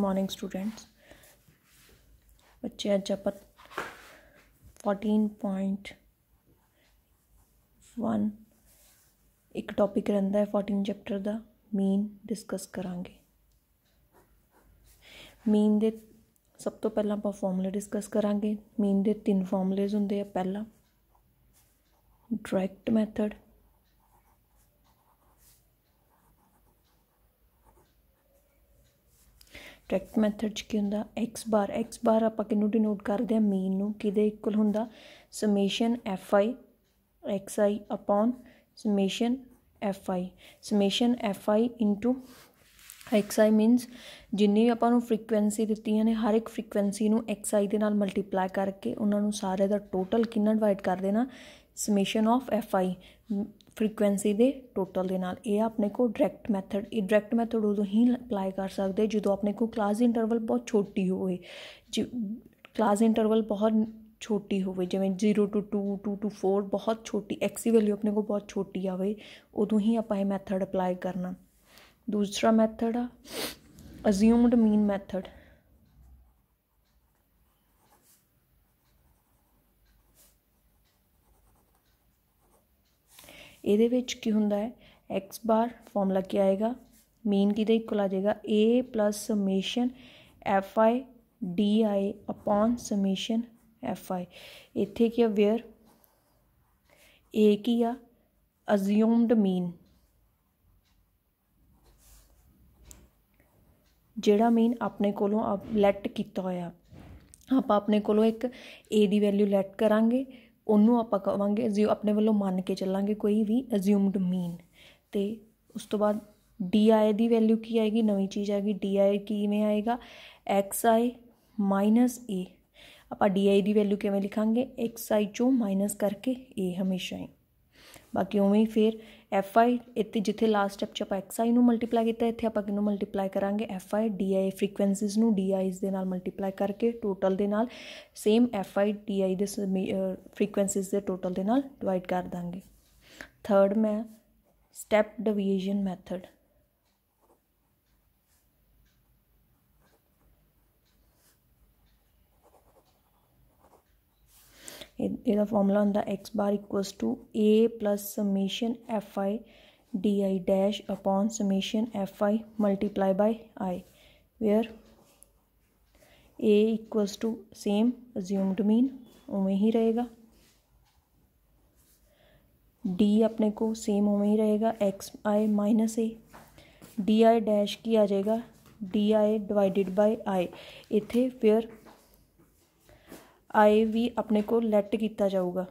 morning students ਬੱਚੇ ਅੱਜ ਆਪਾਂ 14.1 ਇੱਕ ਟੌਪਿਕ ਰਹਿੰਦਾ ਹੈ 14 ਚੈਪਟਰ ਦਾ ਮੀਨ ਡਿਸਕਸ ਕਰਾਂਗੇ ਮੀਨ ਦੇ ਸਭ ਤੋਂ ਪਹਿਲਾਂ ਆਪਾਂ ਫਾਰਮੂਲੇ ਡਿਸਕਸ ਕਰਾਂਗੇ ਮੀਨ ਦੇ ਤਿੰਨ ਫਾਰਮੂਲੇਸ ਹੁੰਦੇ ਆ ਪਹਿਲਾ ਡਾਇਰੈਕਟ ਮੈਥਡ ਡਾਇਰੈਕਟ ਮੈਥਡ 'ਚ ਕੀ ਹੁੰਦਾ x ਬਾਰ x ਬਾਰ ਆਪਾਂ ਕਿਨੂੰ ਡਿਨੋਟ ਕਰਦੇ ਆ ਮੀਨ ਨੂੰ ਕਿਹਦੇ ਇਕੁਅਲ ਹੁੰਦਾ summation fi xi upon summation fi summation fi into xi means ਜਿੰਨੀ ਆਪਾਂ ਨੂੰ ਫ੍ਰੀਕਵੈਂਸੀ ਦਿੱਤੀਆਂ ਨੇ ਹਰ ਇੱਕ ਫ੍ਰੀਕਵੈਂਸੀ ਨੂੰ xi ਦੇ ਨਾਲ ਮਲਟੀਪਲਾਈ ਕਰਕੇ ਉਹਨਾਂ ਨੂੰ ਸਾਰੇ ਦਾ ਟੋਟਲ ਕਿੰਨਾ ਡਿਵਾਈਡ ਕਰ ਦੇਣਾ summation of F I frequency ਦੇ ਟੋਟਲ ਦੇ ਨਾਲ ਇਹ ਆਪਣੇ ਕੋ ਡਾਇਰੈਕਟ ਮੈਥਡ ਇਹ ਡਾਇਰੈਕਟ ਮੈਥਡ ਉਦੋਂ ਹੀ ਅਪਲਾਈ ਕਰ ਸਕਦੇ ਜਦੋਂ ਆਪਣੇ ਕੋ ਕਲਾਸ ਇੰਟਰਵਲ ਬਹੁਤ ਛੋਟੀ ਹੋਵੇ ਕਲਾਸ ਇੰਟਰਵਲ ਬਹੁਤ ਛੋਟੀ ਹੋਵੇ ਜਿਵੇਂ 0 ਟੂ 2 2 ਟੂ 4 ਬਹੁਤ ਛੋਟੀ ਦੀ ਵੈਲਿਊ ਆਪਣੇ ਕੋ ਬਹੁਤ ਛੋਟੀ ਆਵੇ ਉਦੋਂ ਹੀ ਆਪਾਂ ਇਹ ਮੈਥਡ ਅਪਲਾਈ ਕਰਨਾ ਦੂਸਰਾ ਮੈਥਡ ਆ ਅਸਿਊਮਡ ਮੀਨ ਮੈਥਡ ਇਹਦੇ ਵਿੱਚ ਕੀ ਹੁੰਦਾ ਹੈ x ਬਾਰ ਫਾਰਮੂਲਾ ਕੀ ਆਏਗਾ ਮੀਨ ਕਿਹਦੇ ਇਕੁਅਲ ਆ ਜਾਏਗਾ a plus summation fi di upon summation fi ਇੱਥੇ ਕੀ ਆ ਵੇਅਰ a ਕੀ ਆ ਅਸਿਊਮਡ ਮੀਨ ਜਿਹੜਾ ਮੀਨ ਆਪਣੇ ਕੋਲੋਂ ਲੈਟ ਕੀਤਾ ਹੋਇਆ ਆਪਾਂ ਆਪਣੇ ਕੋਲੋਂ ਇੱਕ a ਦੀ ਵੈਲਿਊ ਲੈਟ ਕਰਾਂਗੇ ਉਹਨੂੰ ਆਪਾਂ ਕਵਾਂਗੇ ਜਿਉ ਆਪਣੇ ਵੱਲੋਂ ਮੰਨ ਕੇ ਚੱਲਾਂਗੇ ਕੋਈ ਵੀ ਅਸਿਊਮਡ ਮੀਨ ਤੇ ਉਸ ਤੋਂ ਬਾਅਦ ਡੀ ਆਈ ਦੀ ਵੈਲਿਊ ਕੀ ਆਏਗੀ ਨਵੀਂ ਚੀਜ਼ ਆਏਗੀ ਡੀ ਆਈ ਕਿਵੇਂ ਆਏਗਾ ਐਕਸ ਆਈ ਮਾਈਨਸ ਏ ਆਪਾਂ ਡੀ ਆਈ ਦੀ ਵੈਲਿਊ ਕਿਵੇਂ ਲਿਖਾਂਗੇ ਐਕਸ ਆਈ ਚੋਂ ਮਾਈਨਸ ਕਰਕੇ ਏ ਹਮੇਸ਼ਾ ਹੀ ਬਾਕੀ ਉਵੇਂ ਹੀ ਫਿਰ fi ਇੱਥੇ ਜਿੱਥੇ ਲਾਸਟ ਸਟੈਪ 'ਚ ਆਪਾਂ xi ਨੂੰ ਮਲਟੀਪਲਾਈ ਕੀਤਾ ਇੱਥੇ ਆਪਾਂ ਕਿਹਨੂੰ ਮਲਟੀਪਲਾਈ ਕਰਾਂਗੇ fi di ਫ੍ਰੀਕਵੈਂਸੀਜ਼ ਫ੍ਰੀਕੁਐਂਸੀਜ਼ ਨੂੰ di ਇਸ ਦੇ ਨਾਲ ਮਲਟੀਪਲਾਈ ਕਰਕੇ ਟੋਟਲ ਦੇ ਨਾਲ ਸੇਮ fi di ਦੇ ਫ੍ਰੀਕੁਐਂਸੀਜ਼ ਦੇ ਟੋਟਲ ਦੇ ਨਾਲ ਡਿਵਾਈਡ ਕਰ ਦਾਂਗੇ ਥਰਡ ਮੈਂ ਸਟੈਪ ਡਿਵੀਜ਼ਨ ਮੈਥਡ यदा फॉर्मूला होंगे X bar equals to A plus summation F I D I dash upon summation F I multiply by I where A equals to same assumed mean उमें ही रहेगा D अपने को same उमें ही रहेगा X I minus A D I dash की आ जाएगा D I divided by I इतने फिर ਆਏ ਵੀ ਆਪਣੇ ਕੋਲ ਲੈਟ ਕੀਤਾ ਜਾਊਗਾ